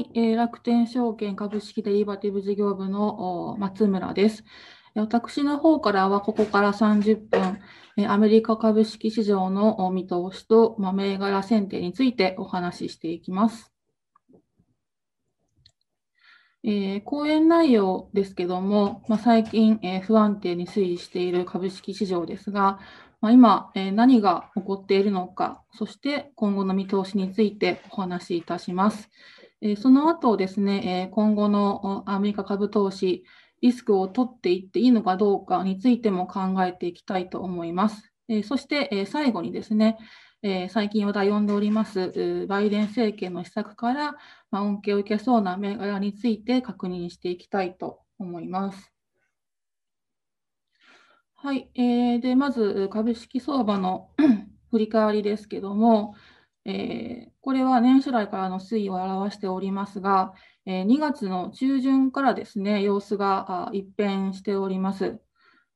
い、え楽天証券株式デリバティブ事業部の松村です。私の方からは、ここから30分、えアメリカ株式市場の見通しと、ま銘柄選定についてお話ししていきます。えー、講演内容ですけども、まあ、最近、えー、不安定に推移している株式市場ですが、まあ、今、えー、何が起こっているのか、そして今後の見通しについてお話しいたします。えその後ですね、え今後のアメリカ株投資、リスクを取っていっていいのかどうかについても考えていきたいと思います。えそして、え最後にですね、え最近話題を呼んでおります、バイデン政権の施策から、ま恩恵を受けそうな銘柄について確認していきたいと思います。はい、えー、でまず株式相場の 振り返りですけども、えー、これは年初来からの推移を表しておりますが、えー、2月の中旬からですね、様子が一変しております。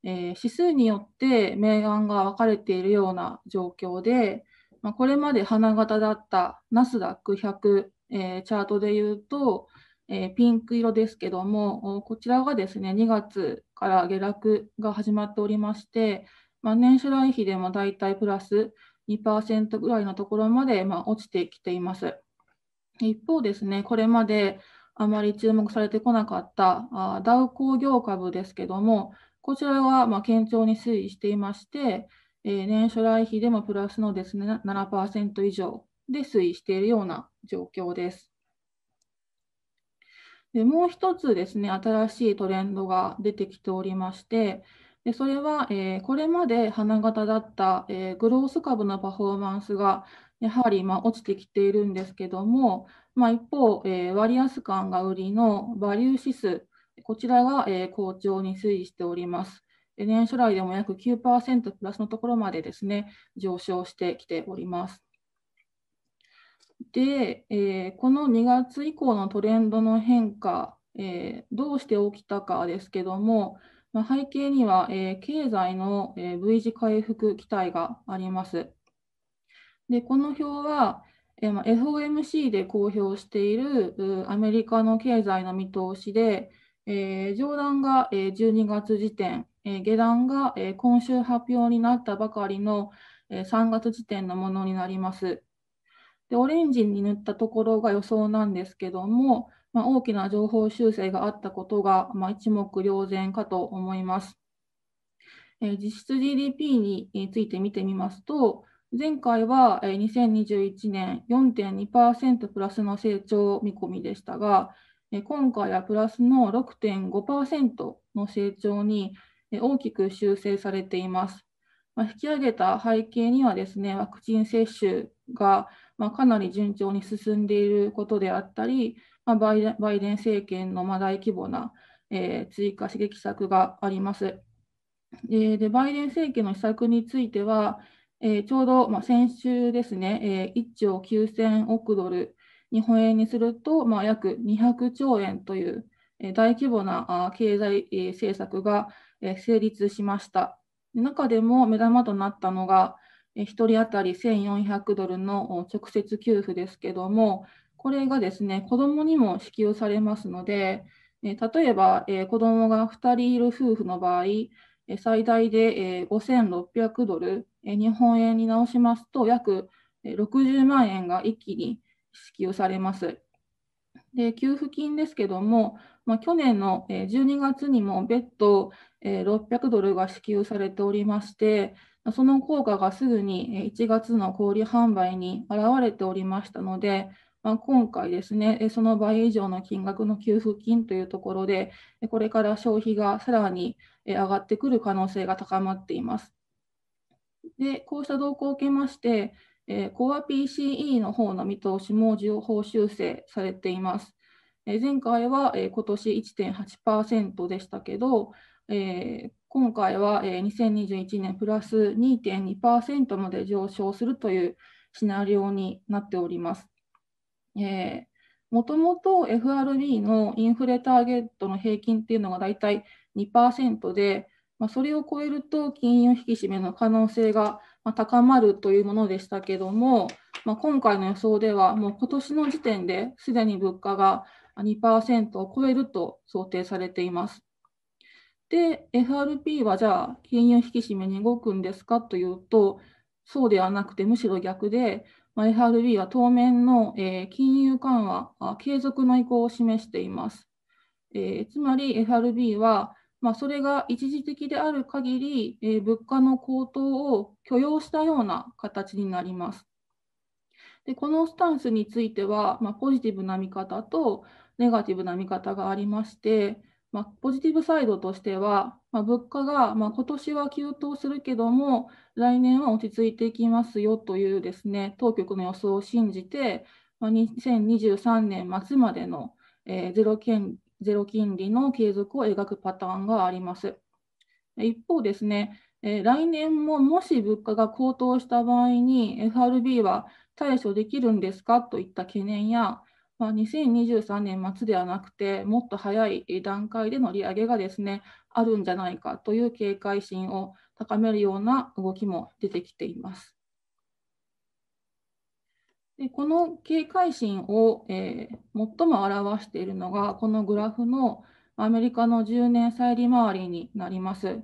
えー、指数によって明暗が分かれているような状況で、まあ、これまで花形だったナスダック100、えー、チャートでいうと、えー、ピンク色ですけども、こちらがですね、2月から下落が始まっておりまして、まあ、年初来比でもだいたいプラス2%ぐらいのところまで、まあ、落ちてきています。一方ですね、これまであまり注目されてこなかったあダウ工業株ですけども、こちらはまあ堅調に推移していまして、えー、年初来比でもプラスのですね7%以上で推移しているような状況です。でもう一つですね、新しいトレンドが出てきておりまして、でそれは、えー、これまで花形だった、えー、グロース株のパフォーマンスがやはり、まあ、落ちてきているんですけども、まあ、一方、えー、割安感が売りのバリュー指数、こちらが、えー、好調に推移しております。年初来でも約9%プラスのところまでですね、上昇してきております。で、えー、この2月以降のトレンドの変化、えー、どうして起きたかですけども、ま背景には、え経済の、え V 字回復期待があります。でこの表は、えま FOMC で公表しているアメリカの経済の見通しで、え上段が、え12月時点、え下段が、え今週発表になったばかりの、え3月時点のものになります。でオレンジに塗ったところが予想なんですけども、まあ、大きな情報修正があったことが、まあ、一目瞭然かと思います。えー、実質 GDP について見てみますと、前回は2021年4.2%プラスの成長見込みでしたが、今回はプラスの6.5%の成長に大きく修正されています。まあ、引き上げた背景にはですね、ワクチン接種がかなり順調に進んでいることであったり、まあ、バイデンバイデン政権のまあ大規模な、えー、追加刺激策があります。ででバイデン政権の施策については、えー、ちょうど、まあ、先週ですね、えー、1兆9000億ドル、日本円にすると、まあ、約200兆円という、えー、大規模なあ経済、えー、政策が、えー、成立しました。中でも目玉となったのが、1人当たり1400ドルの直接給付ですけども、これがですね、子どもにも支給されますので、例えば、子どもが2人いる夫婦の場合、最大で、5600ドル、日本円に直しますと、約60万円が一気に支給されます。で給付金ですけども、まあ、去年の12月にも別途600ドルが支給されておりまして、その効果がすぐに1月の小売販売に現れておりましたので、ま今回ですね、その倍以上の金額の給付金というところで、これから消費がさらに上がってくる可能性が高まっています。でこうした動向を受けまして、えコア PCE の方の見通しも情報修正されています。え前回は、え今年1.8%でしたけど、え今回は、え2021年プラス2.2%まで上昇するというシナリオになっております。えもともと FRB のインフレターゲットの平均っていうのが大体2%で、まあ、それを超えると金融引き締めの可能性が高まるというものでしたけども、まあ、今回の予想では、もう今年の時点ですでに物価が2%を超えると想定されています。で、FRP はじゃあ、金融引き締めに動くんですかというと、そうではなくて、むしろ逆で、FRB は当面の、え金融緩和継続の意向を示しています。えつまり FRB は、まあ、それが一時的である限り、え物価の高騰を許容したような形になります。でこのスタンスについては、まあ、ポジティブな見方とネガティブな見方がありまして、まあ、ポジティブサイドとしては、まあ、物価が、まあ、今年は急騰するけども、来年は落ち着いていきますよというですね、当局の予想を信じて、まあ、2023年末までの、えー、ゼロ金ゼロ金利の継続を描くパターンがあります。一方ですね、えー、来年ももし物価が高騰した場合に FRB は対処できるんですかといった懸念や、まあ、2023年末ではなくて、もっと早い段階での利上げがですね、あるんじゃないかという警戒心を高めるような動きも出てきています。でこの警戒心を、えー、最も表しているのが、このグラフのアメリカの10年再利回りになります。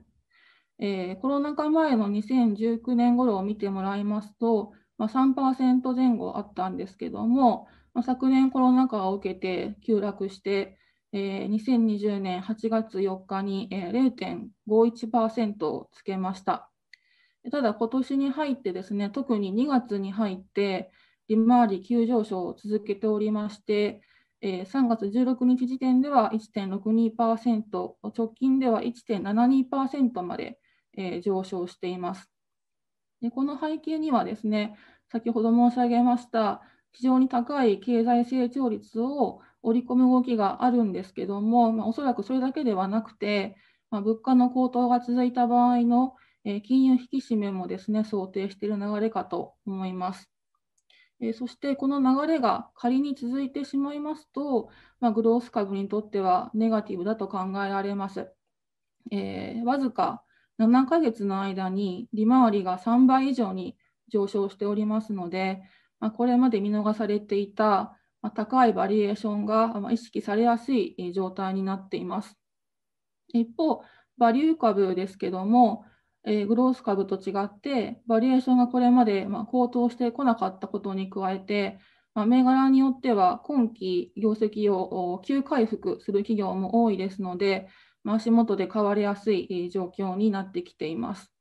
えー、コロナ禍前の2019年頃を見てもらいますと、まあ、3%前後あったんですけども、まあ、昨年コロナ禍を受けて急落して、えー、2020年8月4日に、えー、0.51%をつけました。ただ、今年に入ってですね、特に2月に入って、利回り急上昇を続けておりまして、えー、3月16日時点では1.62%、直近では1.72%まで、えー、上昇していますで。この背景にはですね、先ほど申し上げました、非常に高い経済成長率を織り込む動きがあるんですけども、まあ、おそらくそれだけではなくて、まあ、物価の高騰が続いた場合の、え金融引き締めもですね想定している流れかと思います。えそしてこの流れが仮に続いてしまいますと、まあ、グロース株にとってはネガティブだと考えられます。えー、わずか7ヶ月の間に利回りが3倍以上に上昇しておりますので、まあ、これまで見逃されていた、ま高いバリエーションが、ま意識されやすい状態になっています。一方、バリュー株ですけども、えグロース株と違って、バリエーションがこれまで、ま高騰してこなかったことに加えて、まあ、銘柄によっては今期業績を急回復する企業も多いですので、まあ、足元で変わりやすい状況になってきています。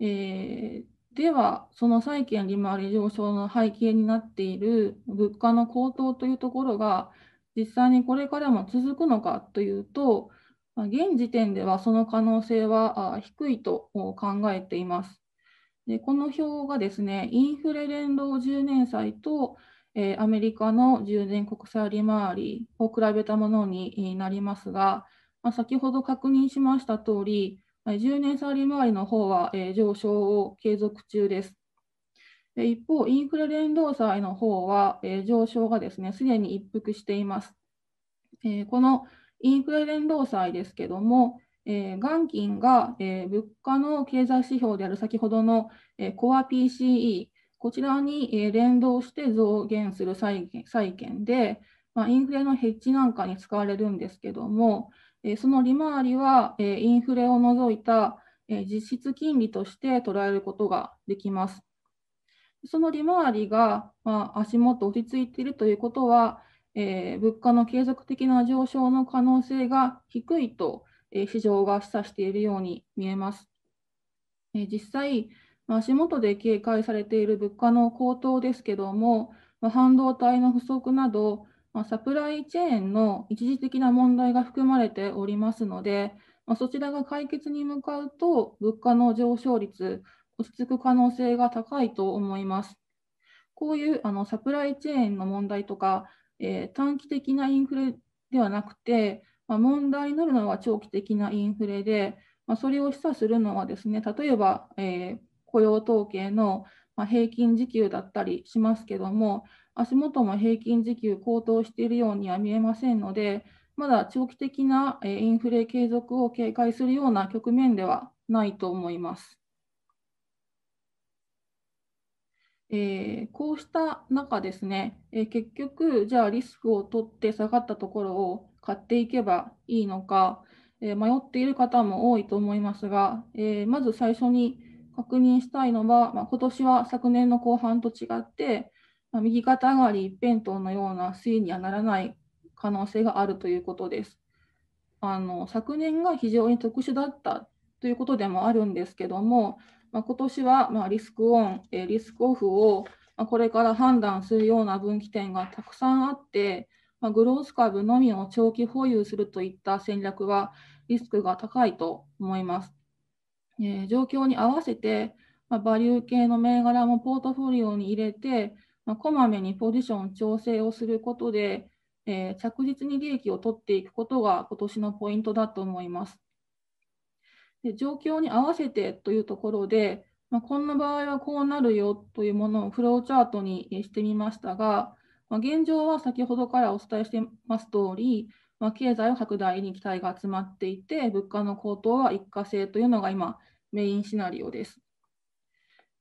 えー、では、その債券利回り上昇の背景になっている物価の高騰というところが、実際にこれからも続くのかというと、現時点ではその可能性は低いと考えています。でこの表がですね、インフレ連動10年債と、えアメリカの10年国債利回りを比べたものになりますが、ま先ほど確認しました通り、10年差利回りの方は、え上昇を継続中です。一方、インフレ連動債の方は、え上昇がですね、すでに一服しています。えこのインフレ連動債ですけども、え元金が、え物価の経済指標である先ほどの、えコア PCE、こちらに、え連動して増減する債券で、まインフレのヘッジなんかに使われるんですけども、えその利回りは、えインフレを除いた、え実質金利として捉えることができます。その利回りが、ま足元落ち着いているということは、え物価の継続的な上昇の可能性が低いと、え市場が示唆しているように見えます。え実際、足元で警戒されている物価の高騰ですけども、ま半導体の不足など、まサプライチェーンの一時的な問題が含まれておりますので、まそちらが解決に向かうと、物価の上昇率、落ち着く可能性が高いと思います。こういうあのサプライチェーンの問題とか、えー、短期的なインフレではなくて、まあ、問題になるのは長期的なインフレで、まあ、それを示唆するのはですね、例えば、えー、雇用統計の平均時給だったりしますけども、足元も平均時給高騰しているようには見えませんので、まだ長期的なインフレ継続を警戒するような局面ではないと思います。えー、こうした中ですね、えー、結局、じゃあリスクを取って下がったところを買っていけばいいのか、えー、迷っている方も多いと思いますが、えまず最初に確認したいのは、まあ、今年は昨年の後半と違って、ま右肩上がり一辺倒のような推移にはならない可能性があるということです。あの昨年が非常に特殊だったということでもあるんですけども、まあ、今年はまリスクオン、えリスクオフをこれから判断するような分岐点がたくさんあって、まあ、グロース株のみを長期保有するといった戦略はリスクが高いと思います。えー、状況に合わせて、まあ、バリュー系の銘柄もポートフォリオに入れて、まあ、こまめにポジション調整をすることで、えー、着実に利益を取っていくことが今年のポイントだと思います。で状況に合わせてというところで、まあ、こんな場合はこうなるよというものをフローチャートにしてみましたが、まあ、現状は先ほどからお伝えしてます通り、まあ、経済を拡大に期待が集まっていて、物価の高騰は一過性というのが今、メインシナリオです。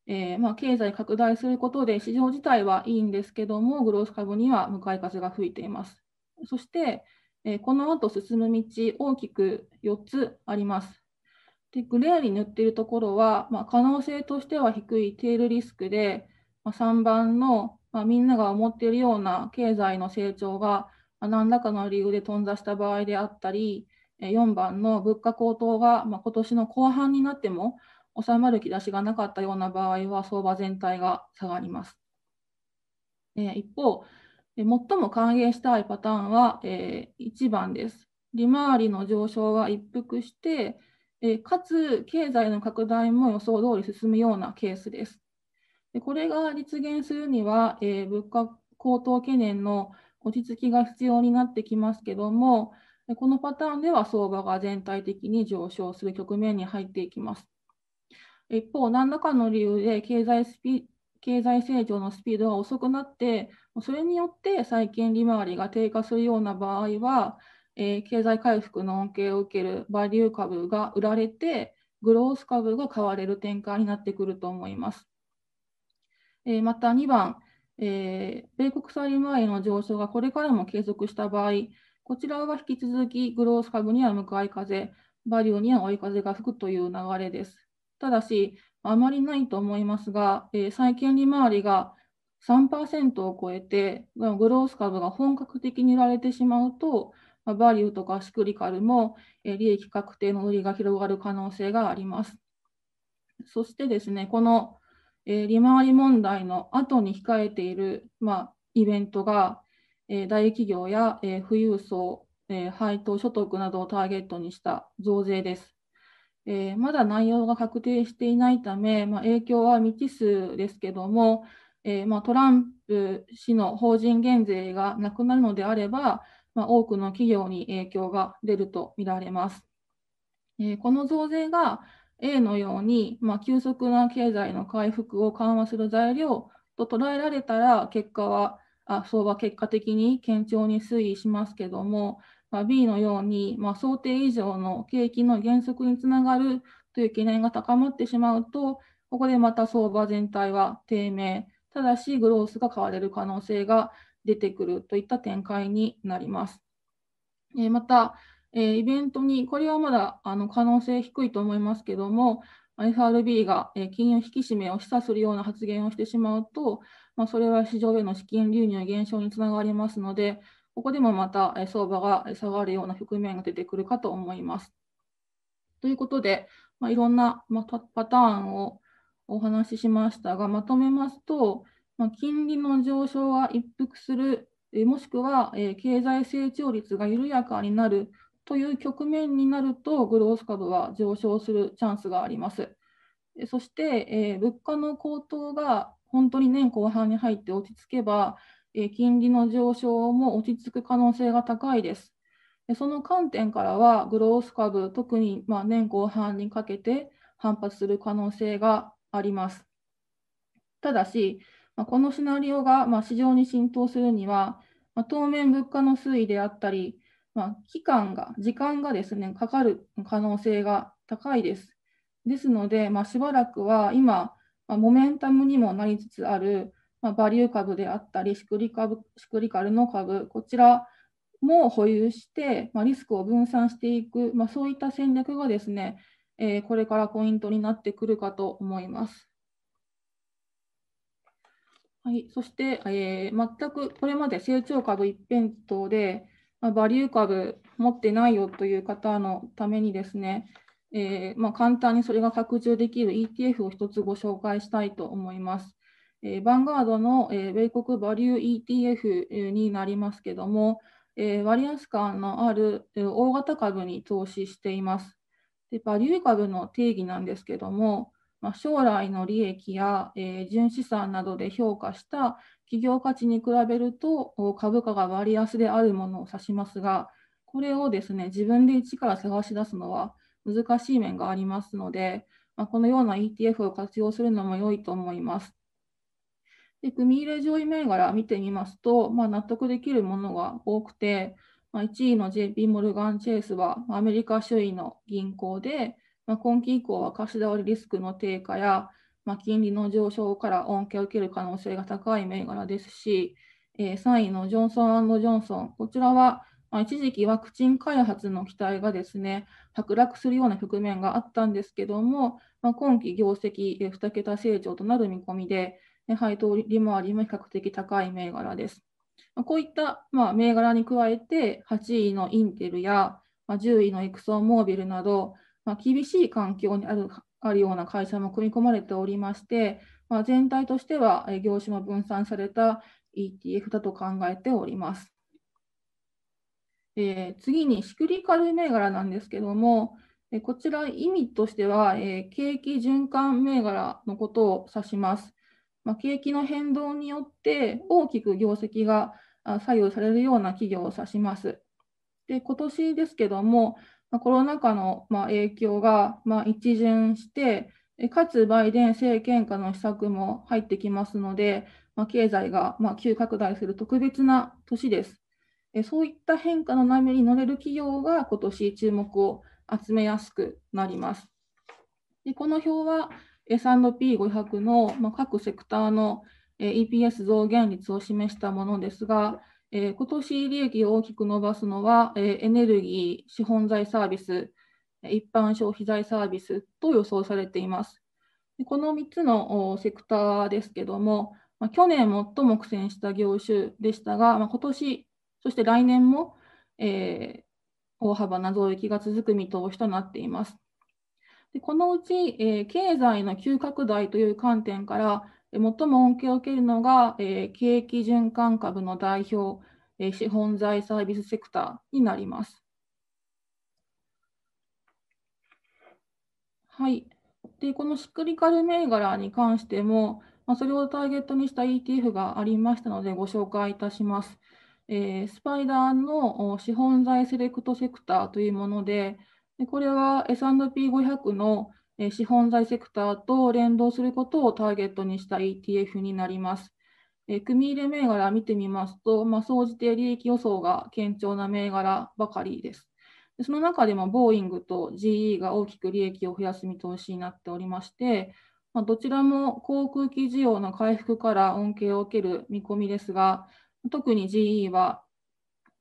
えー、まあ、経済拡大することで市場自体はいいんですけども、グロース株には向かい風が吹いています。そして、えー、この後進む道、大きく4つあります。でグレーに塗っているところは、まあ、可能性としては低いテールリスクで、まあ、3番の、まあ、みんなが思っているような経済の成長が、ま何らかの理由で頓挫した場合であったり、4番の物価高騰が、ま今年の後半になっても、収まる兆しがなかったような場合は相場全体が下がります。え一方、最も歓迎したいパターンは、え1番です。利回りの上昇が一服して、えかつ経済の拡大も予想通り進むようなケースです。でこれが実現するには、え物価高騰懸念の落ち着きが必要になってきますけども、このパターンでは相場が全体的に上昇する局面に入っていきます。一方、何らかの理由で経済スピ経済成長のスピードが遅くなって、それによって債券利回りが低下するような場合は、えー、経済回復の恩恵を受けるバリュー株が売られて、グロース株が買われる展開になってくると思います。えー、また2番、えー、米国債利回りの上昇がこれからも継続した場合、こちらは引き続きグロース株には向かい風、バリューには追い風が吹くという流れです。ただし、あまりないと思いますが、えー、債券利回りが3%を超えて、グロース株が本格的に売られてしまうと、まあ、バリューとかシクリカルも、えー、利益確定の売りが広がる可能性があります。そしてですね、この、えー、利回り問題の後に控えている、まあ、イベントが、え大企業や、え富裕層、え配当所得などをターゲットにした増税です。えー、まだ内容が確定していないため、まあ、影響は未知数ですけども、えー、まあ、トランプ氏の法人減税がなくなるのであれば、まあ、多くの企業に影響が出るとみられます。えー、この増税が A のように、ま急速な経済の回復を緩和する材料と捉えられたら、結果はあ相場結果的に堅調に推移しますけども、まあ、B のように、まあ、想定以上の景気の減速につながるという懸念が高まってしまうと、ここでまた相場全体は低迷、ただしグロースが買われる可能性が出てくるといった展開になります。えまた、えイベントに、これはまだあの可能性低いと思いますけども、FRB が金融引き締めを示唆するような発言をしてしまうと、まあ、それは市場への資金流入減少につながりますので、ここでもまた相場が下がるような局面が出てくるかと思います。ということで、まあ、いろんなパターンをお話ししましたが、まとめますと、まあ、金利の上昇は一服する、もしくは経済成長率が緩やかになるという局面になると、グロース株は上昇するチャンスがあります。そして、物価の高騰が本当に年後半に入って落ち着けば、え金利の上昇も落ち着く可能性が高いです。でその観点からは、グロース株、特にま年後半にかけて反発する可能性があります。ただし、まこのシナリオがま市場に浸透するには、ま当面物価の推移であったり、ま期間が、時間がですね、かかる可能性が高いです。ですので、ましばらくは今、まあ、モメンタムにもなりつつある、まあ、バリュー株であったりシクリ株、シクリカルの株、こちらも保有して、まあ、リスクを分散していく、まあ、そういった戦略がですね、えー、これからポイントになってくるかと思います。はい、そして、えー、全くこれまで成長株一辺倒で、まあ、バリュー株持ってないよという方のためにですね、えー、まあ、簡単にそれが拡充できる ETF を1つご紹介したいと思います。えー、バンガードの、えー、米国バリュー ETF になりますけども、え割安感のある、大型株に投資しています。でバリュー株の定義なんですけども、まあ、将来の利益や、え純資産などで評価した企業価値に比べると株価が割安であるものを指しますが、これをですね自分で一から探し出すのは難しい面がありますので、まあ、このような ETF を活用するのも良いと思います。で組入れ上位銘柄見てみますと、まあ、納得できるものが多くて、まあ、1位の JP モルガン・チェイスはアメリカ首位の銀行で、まあ、今期以降は貸し倒れリスクの低下や、まあ、金利の上昇から恩恵を受ける可能性が高い銘柄ですし、えー、3位のジョンソンジョンソン、こちらはまあ、一時期ワクチン開発の期待がですね剥落するような局面があったんですけども、まあ、今期業績2桁成長となる見込みで、配当利回りも比較的高い銘柄です。こういった、まあ、銘柄に加えて、8位のインテルや、まあ、10位のエクソンモービルなど、まあ、厳しい環境にあるあるような会社も組み込まれておりまして、まあ、全体としては業種も分散された ETF だと考えております。えー、次にシクリカル銘柄なんですけども、えー、こちら意味としては、えー、景気循環銘柄のことを指します。まあ、景気の変動によって大きく業績が左右されるような企業を指します。で今年ですけども、まあ、コロナ禍のま影響がま一巡して、かつバイデン政権下の施策も入ってきますので、まあ、経済がま急拡大する特別な年です。そういった変化の波に乗れる企業が今年注目を集めやすくなります。でこの表は S&P500 の、ま各セクターの EPS 増減率を示したものですが、え今年利益を大きく伸ばすのは、えエネルギー、資本財サービス、一般消費財サービスと予想されています。この3つのセクターですけども、ま去年最も苦戦した業種でしたが、ま今年そして来年も、えー、大幅な増益が続く見通しとなっています。でこのうち、えー、経済の急拡大という観点から、最も恩恵を受けるのが、えー、景気循環株の代表、えー、資本財サービスセクターになります。はい、でこのシクリカル銘柄に関しても、まあ、それをターゲットにした ETF がありましたので、ご紹介いたします。えー、スパイダーの資本財セレクトセクターというもので、でこれは S&P500 の資本財セクターと連動することをターゲットにした ETF になります。え組入れ銘柄見てみますと、まあ、総じて利益予想が堅調な銘柄ばかりです。でその中でも、ボーイングと GE が大きく利益を増やす見通しになっておりまして、まあ、どちらも航空機需要の回復から恩恵を受ける見込みですが、特に GE は、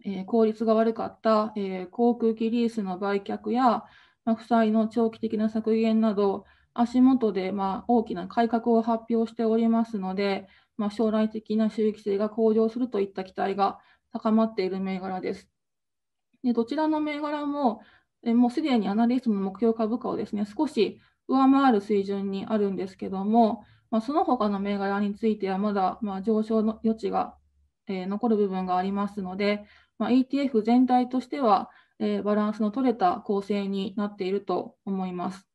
えー、効率が悪かった、えー、航空機リースの売却や、まあ、負債の長期的な削減など、足元でまあ大きな改革を発表しておりますので、まあ、将来的な収益性が向上するといった期待が高まっている銘柄です。でどちらの銘柄も、えもうすでにアナリストの目標株価をですね少し上回る水準にあるんですけども、まあ、その他の銘柄についてはまだま上昇の余地がえー、残る部分がありますので、まあ、ETF 全体としては、えー、バランスの取れた構成になっていると思います。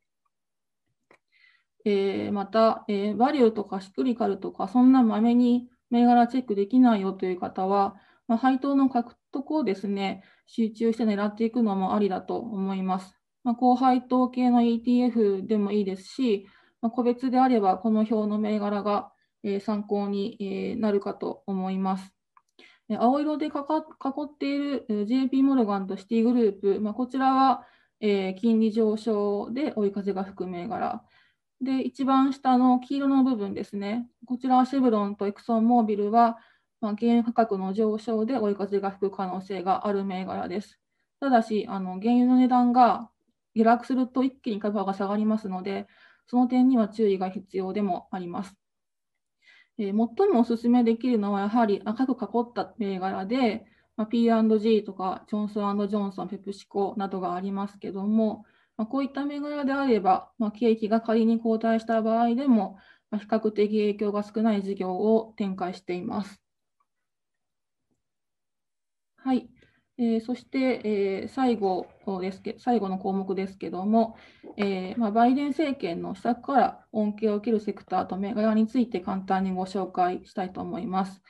えー、また、えバリューとかシクリカルとか、そんなまめに銘柄チェックできないよという方は、まあ、配当の獲得をですね、集中して狙っていくのもありだと思います。まあ、高配当系の ETF でもいいですし、まあ、個別であればこの表の銘柄が参考になるかと思います。青色で囲っている JP モルガンとシティグループ、まあ、こちらは、えー、金利上昇で追い風が吹く銘柄。で、一番下の黄色の部分ですね。こちらはシブロンとエクソンモービルは、まあ、原油価格の上昇で追い風が吹く可能性がある銘柄です。ただし、あの原油の値段が下落すると一気に株価が下がりますので、その点には注意が必要でもあります。え最もおすすめできるのは、やはり赤く囲った銘柄で、まあ、P&G とかジョンソンジョンソン、ペプシコなどがありますけども、まあ、こういった銘柄であれば、まあ、景気が仮に後退した場合でも、ま比較的影響が少ない事業を展開しています。はい。えー、そして、えー、最後ですけ最後の項目ですけども、えー、まあ、バイデン政権の施策から恩恵を受けるセクターと銘柄について簡単にご紹介したいと思います。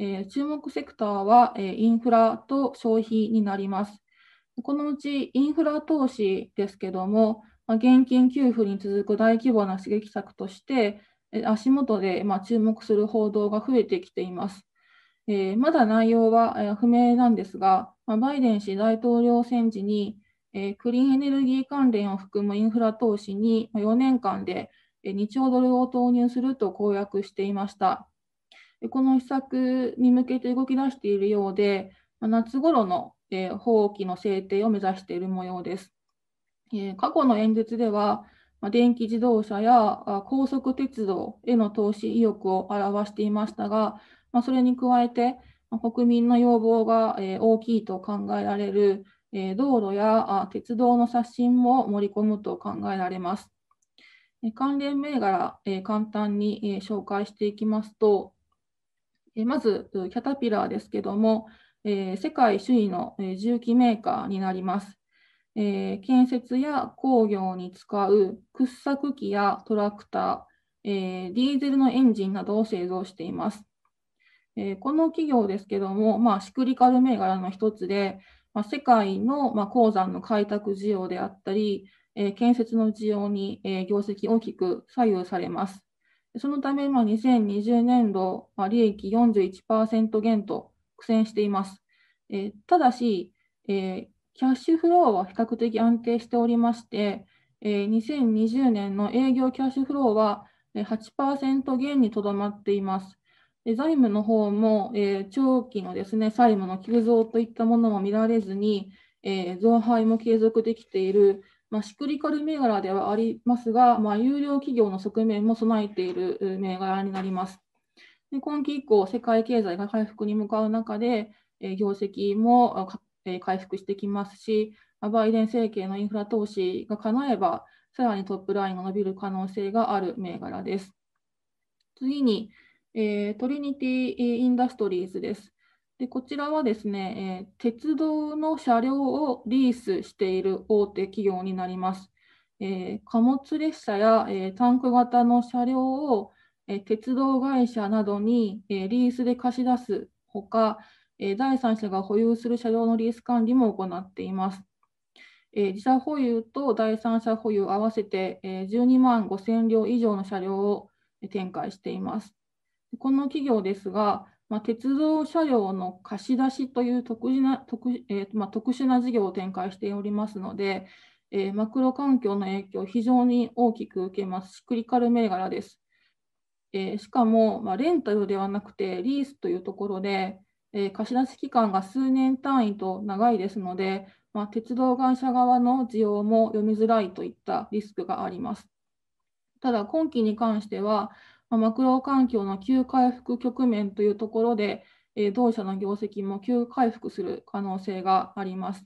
え注目セクターは、えインフラと消費になります。このうちインフラ投資ですけども、まあ、現金給付に続く大規模な刺激策として、足元でま注目する報道が増えてきています。えー、まだ内容は、不明なんですが、まあ、バイデン氏大統領選時に、えー、クリーンエネルギー関連を含むインフラ投資に4年間で2兆ドルを投入すると公約していました。この施策に向けて動き出しているようで、夏ごろの法規の制定を目指している模様です。過去の演説では、電気自動車や高速鉄道への投資意欲を表していましたが、まあ、それに加えて、国民の要望が、大きいと考えられる、え道路や鉄道の刷新も盛り込むと考えられます。関連銘柄、え簡単に、紹介していきますと、えまず、キャタピラーですけども、え世界首位の、重機メーカーになります。え建設や工業に使う掘削機やトラクター、えー、ディーゼルのエンジンなどを製造しています。えこの企業ですけども、まあ、シクリカル銘柄の一つで、まあ、世界の、ま鉱山の開拓需要であったり、え建設の需要に、え業績大きく左右されます。そのため、まあ、2020年度、まあ、利益41%減と苦戦しています。えー、ただし、えー、キャッシュフローは比較的安定しておりまして、えー、2020年の営業キャッシュフローは8%減にとどまっています。財務の方も、えー、長期のですね債務の急増といったものも見られずに、えー、増配も継続できている、まあ、シクリカル銘柄ではありますが、まあ、有料企業の側面も備えている銘柄になります。で今期以降、世界経済が回復に向かう中で、えー、業績も回復してきますし、バイデン政権のインフラ投資が叶えば、さらにトップラインが伸びる可能性がある銘柄です。次に、えトリニティ・インダストリーズです。でこちらはですね、え鉄道の車両をリースしている大手企業になります。え貨物列車や、えタンク型の車両を、え鉄道会社などに、えリースで貸し出すほか、え第三者が保有する車両のリース管理も行っています。え自社保有と第三者保有合わせて、え12万5000両以上の車両を展開しています。この企業ですが、まあ、鉄道車両の貸し出しという特殊な特,、えーまあ、特殊な事業を展開しておりますので、えー、マクロ環境の影響を非常に大きく受けます、クリカル銘柄です。えー、しかも、まあ、レンタルではなくてリースというところで、えー、貸し出し期間が数年単位と長いですので、まあ、鉄道会社側の需要も読みづらいといったリスクがあります。ただ、今期に関しては、マクロ環境の急回復局面というところで、え同社の業績も急回復する可能性があります。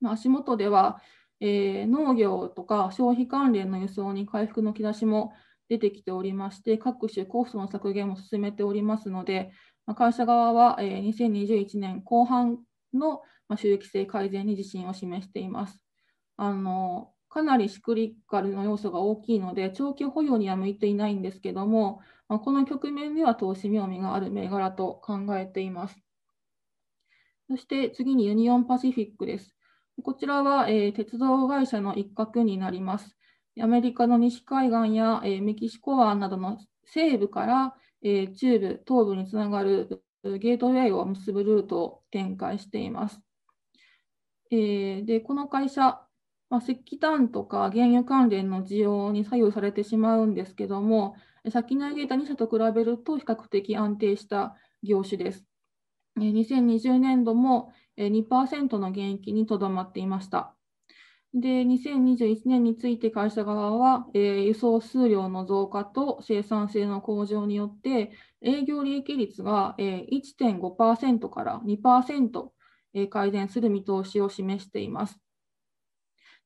ま足元では、え農業とか消費関連の輸送に回復の兆しも出てきておりまして、各種コストの削減も進めておりますので、会社側は2021年後半の収益性改善に自信を示しています。あのかなりシクリカルの要素が大きいので、長期保有には向いていないんですけども、まあ、この局面では投資妙味がある銘柄と考えています。そして次にユニオンパシフィックです。こちらは、えー、鉄道会社の一角になります。アメリカの西海岸や、えー、メキシコ湾などの西部から、えー、中部、東部につながるゲートウェイを結ぶルートを展開しています。えー、でこの会社、まあ、石炭とか原油関連の需要に左右されてしまうんですけども、先に挙げた2社と比べると比較的安定した業種です。2020年度も2%の減益にとどまっていました。で、2021年について会社側は、えー、輸送数量の増加と生産性の向上によって、営業利益率が、えー、1.5%から2%、えー、改善する見通しを示しています。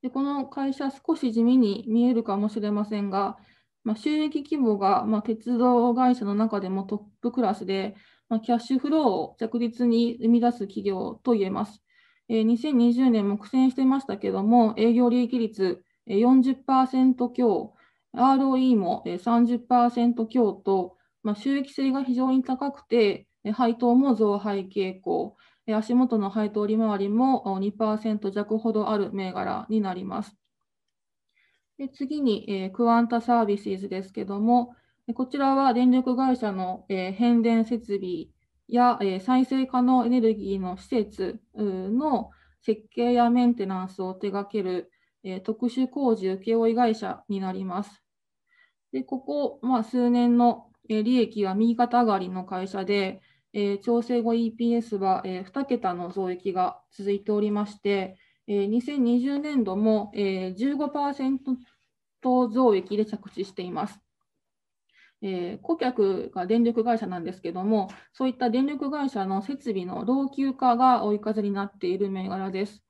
でこの会社、少し地味に見えるかもしれませんが、まあ、収益規模が、まあ、鉄道会社の中でもトップクラスで、まあ、キャッシュフローを着実に生み出す企業といえます。えー、2020年も苦戦してましたけども、営業利益率40%強、ROE も30%強と、まあ、収益性が非常に高くて、配当も増配傾向、足元の配当利回りも2%弱ほどある銘柄になります。で次に、えー、クワンタサービスですけども、こちらは電力会社の、えー、変電設備や、えー、再生可能エネルギーの施設の設計やメンテナンスを手掛ける、えー、特殊工事請負会社になります。でここ、まあ、数年の、え利益は右肩上がりの会社で、えー、調整後 EPS は、えー、2桁の増益が続いておりまして、えー、2020年度も、えー、15%増益で着地しています。えー、顧客が電力会社なんですけども、そういった電力会社の設備の老朽化が追い風になっている銘柄です。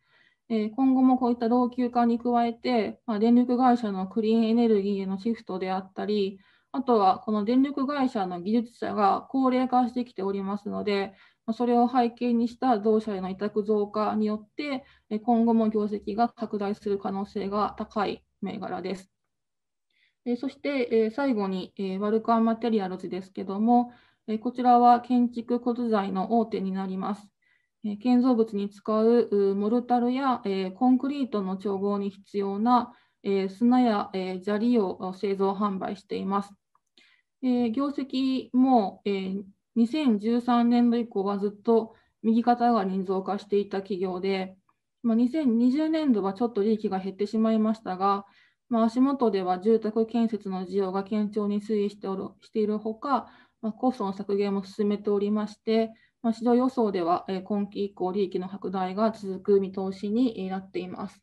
えー、今後もこういった老朽化に加えて、まあ、電力会社のクリーンエネルギーへのシフトであったり、あとはこの電力会社の技術者が高齢化してきておりますので、それを背景にした同社への委託増加によって、今後も業績が拡大する可能性が高い銘柄です。そして最後に、ワルカンマテリアルズですけども、こちらは建築骨材の大手になります。建造物に使うモルタルやコンクリートの調合に必要な砂や砂利を製造販売しています。えー、業績も、えー、2013年度以降はずっと右肩上がりに増加していた企業で、まあ、2020年度はちょっと利益が減ってしまいましたが、まあ、足元では住宅建設の需要が堅調に推移しておるしているほか、まあ、コストの削減も進めておりまして、まあ、市場予想では今期以降、利益の拡大が続く見通しになっています。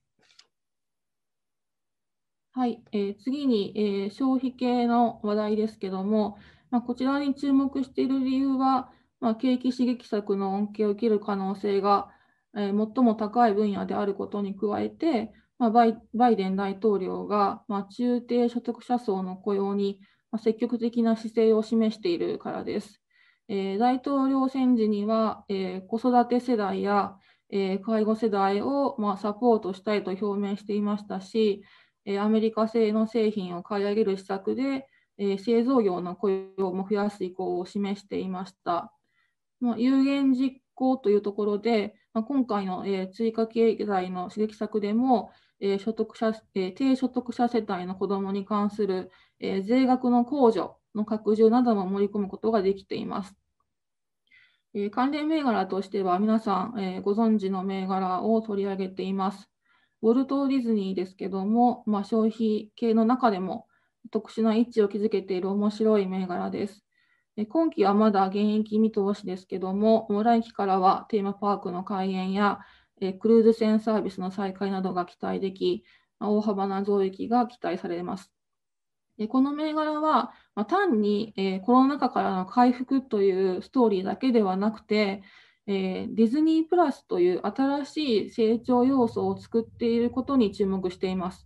はい、えー、次に、えー、消費系の話題ですけども、まあ、こちらに注目している理由は、まあ、景気刺激策の恩恵を受ける可能性が、えー、最も高い分野であることに加えて、まあ、バイバイデン大統領が、まあ、中低所得者層の雇用に、ま積極的な姿勢を示しているからです。えー、大統領選時には、えー、子育て世代や、えー、介護世代を、まあ、サポートしたいと表明していましたし、えアメリカ製の製品を買い上げる施策で、え製造業の雇用も増やす意向を示していました。ま有言実行というところで、ま今回の、え追加経済の刺激策でも、え所得者え低所得者世帯の子どもに関する、え税額の控除の拡充なども盛り込むことができています。え関連銘柄としては皆さん、えご存知の銘柄を取り上げています。ウォルト・ディズニーですけども、まあ、消費系の中でも特殊な位置を築けている面白い銘柄です。今期はまだ現役見通しですけども、来期からはテーマパークの開園やクルーズ船サービスの再開などが期待でき、大幅な増益が期待されます。この銘柄は単にコロナ禍からの回復というストーリーだけではなくて、えー、ディズニープラスという新しい成長要素を作っていることに注目しています。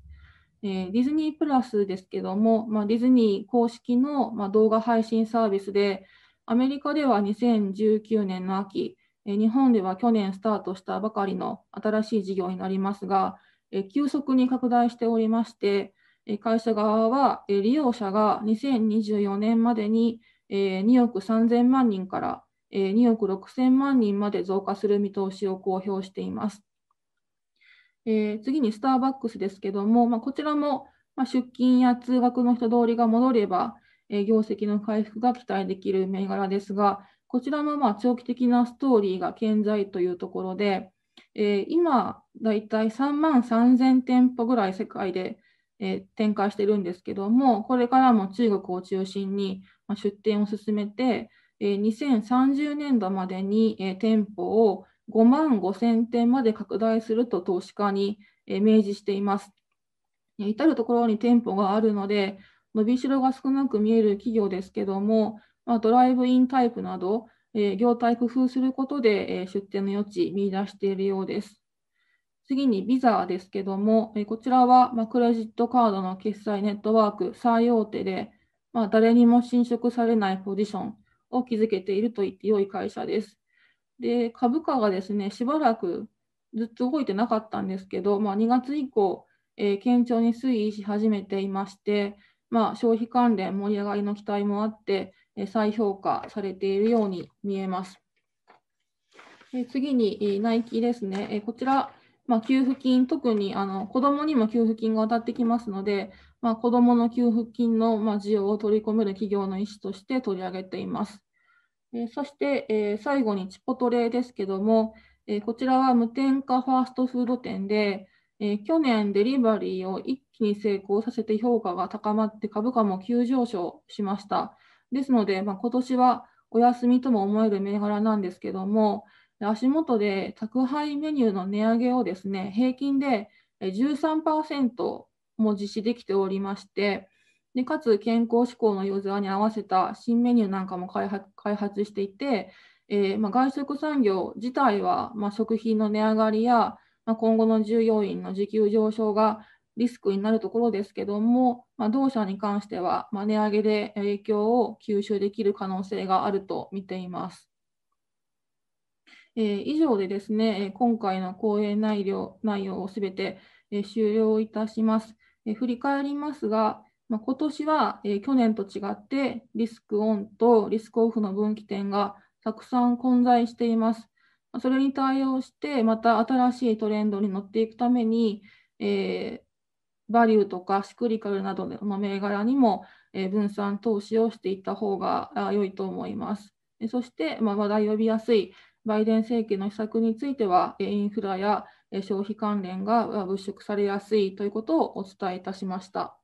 えー、ディズニープラスですけども、まあ、ディズニー公式の、まあ、動画配信サービスで、アメリカでは2019年の秋、えー、日本では去年スタートしたばかりの新しい事業になりますが、え急速に拡大しておりまして、え会社側は、え利用者が2024年までに、え2億3000万人から2億6千万人まで増加する見通しを公表しています。えー、次にスターバックスですけども、まあ、こちらも出勤や通学の人通りが戻れば、えー、業績の回復が期待できる銘柄ですが、こちらもまあ長期的なストーリーが健在というところで、えー、今、だいたい3万3000店舗ぐらい世界で、え展開してるんですけども、これからも中国を中心に出店を進めて、え2030年度までに、え店舗を5万5000店まで拡大すると投資家に、え明示しています。至るところに店舗があるので、伸びしろが少なく見える企業ですけども、まドライブインタイプなど、え業態工夫することで、え出店の余地見出しているようです。次にビザですけども、えこちらは、まクレジットカードの決済ネットワーク最大手で、ま誰にも侵食されないポジションを築けていると言って良い会社です。で、株価がですね、しばらくずっと動いてなかったんですけど、まあ、2月以降、えー、堅調に推移し始めていまして、まあ、消費関連盛り上がりの期待もあって、えー、再評価されているように見えます。え次に、えナイキですね。えこちら、まあ、給付金、特にあの子どもにも給付金が当たってきますので、まあ、子どもの給付金の、ま需要を取り込める企業の意思として取り上げています。えそして、え最後にチポトレですけども、えこちらは無添加ファーストフード店で、え去年デリバリーを一気に成功させて評価が高まって株価も急上昇しました。ですので、まあ、今年はお休みとも思える銘柄なんですけども、足元で宅配メニューの値上げをですね、平均で13%も実施できておりまして、でかつ健康志向の要請に合わせた新メニューなんかも開発していて、えー、まあ、外食産業自体は、まあ、食品の値上がりや、まあ、今後の従業員の時給上昇がリスクになるところですけども、ま同社に関しては、ま値上げで影響を吸収できる可能性があると見ています。えー、以上でですね、今回の講演内容内容をすべて、え終了いたします。え振り返りますが、まあ、今年は、え去年と違ってリスクオンとリスクオフの分岐点がたくさん混在しています。それに対応して、また新しいトレンドに乗っていくために、えー、バリューとかシクリカルなどの銘柄にも、え分散投資をしていった方が良いと思います。そして、ま話題を呼びやすいバイデン政権の施策については、インフラや消費関連が物色されやすいということをお伝えいたしました。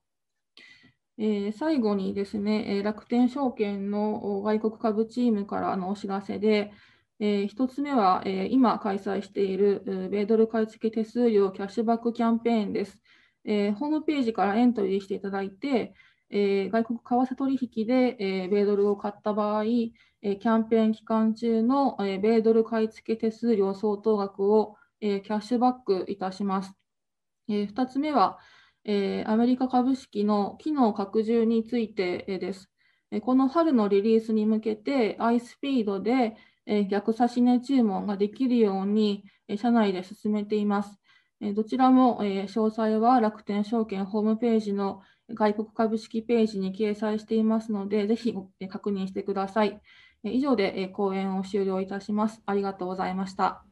え最後にですね、楽天証券の外国株チームからのお知らせで、え1つ目は、え今開催している米ドル買い付け手数料キャッシュバックキャンペーンです。えホームページからエントリーしていただいて、え外国為替取引で、え米ドルを買った場合、えキャンペーン期間中の、え米ドル買い付け手数料相当額をえキャッシュバックいたします。え2つ目は、えアメリカ株式の機能拡充についてです。えこの春のリリースに向けて、アイスピードでえ逆差し値注文ができるように、え社内で進めています。えどちらもえ詳細は楽天証券ホームページの外国株式ページに掲載していますので、ぜひ確認してください。以上で講演を終了いたします。ありがとうございました。